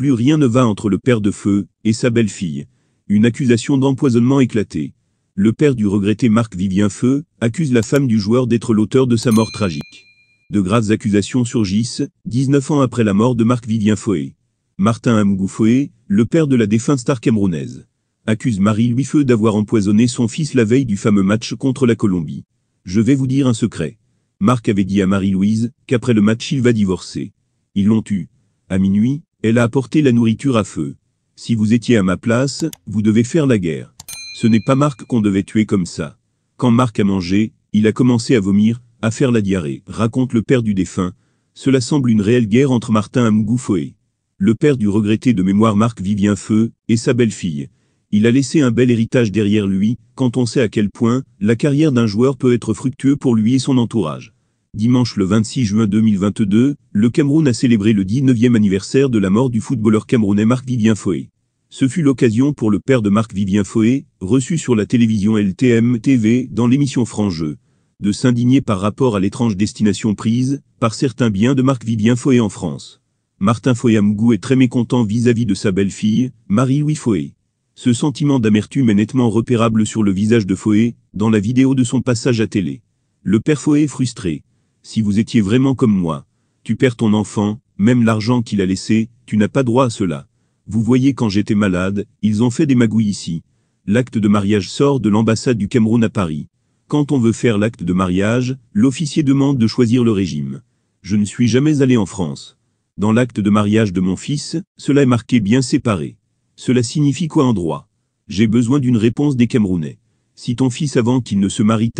plus rien ne va entre le père de feu et sa belle-fille. Une accusation d'empoisonnement éclatée. Le père du regretté Marc Vivien Feu accuse la femme du joueur d'être l'auteur de sa mort tragique. De graves accusations surgissent, 19 ans après la mort de Marc Vivien Feu. Martin Amgou le père de la défunte star camerounaise, accuse Marie-Louis Feu d'avoir empoisonné son fils la veille du fameux match contre la Colombie. Je vais vous dire un secret. Marc avait dit à Marie-Louise qu'après le match il va divorcer. Ils l'ont eu. À minuit, elle a apporté la nourriture à feu. Si vous étiez à ma place, vous devez faire la guerre. Ce n'est pas Marc qu'on devait tuer comme ça. Quand Marc a mangé, il a commencé à vomir, à faire la diarrhée, raconte le père du défunt. Cela semble une réelle guerre entre Martin Amgoufoé, le père du regretté de mémoire Marc Vivien Feu, et sa belle-fille. Il a laissé un bel héritage derrière lui, quand on sait à quel point la carrière d'un joueur peut être fructueux pour lui et son entourage. Dimanche le 26 juin 2022, le Cameroun a célébré le 19e anniversaire de la mort du footballeur camerounais Marc-Vivien Foé. Ce fut l'occasion pour le père de Marc-Vivien Foé, reçu sur la télévision LTM TV dans l'émission France jeu de s'indigner par rapport à l'étrange destination prise par certains biens de Marc-Vivien Foé en France. Martin Foyamgou est très mécontent vis-à-vis de sa belle-fille, Marie-Louis Foé. Ce sentiment d'amertume est nettement repérable sur le visage de Foé, dans la vidéo de son passage à télé. Le père Foé est frustré si vous étiez vraiment comme moi. Tu perds ton enfant, même l'argent qu'il a laissé, tu n'as pas droit à cela. Vous voyez quand j'étais malade, ils ont fait des magouilles ici. L'acte de mariage sort de l'ambassade du Cameroun à Paris. Quand on veut faire l'acte de mariage, l'officier demande de choisir le régime. Je ne suis jamais allé en France. Dans l'acte de mariage de mon fils, cela est marqué bien séparé. Cela signifie quoi en droit J'ai besoin d'une réponse des Camerounais. Si ton fils avant qu'il ne se marie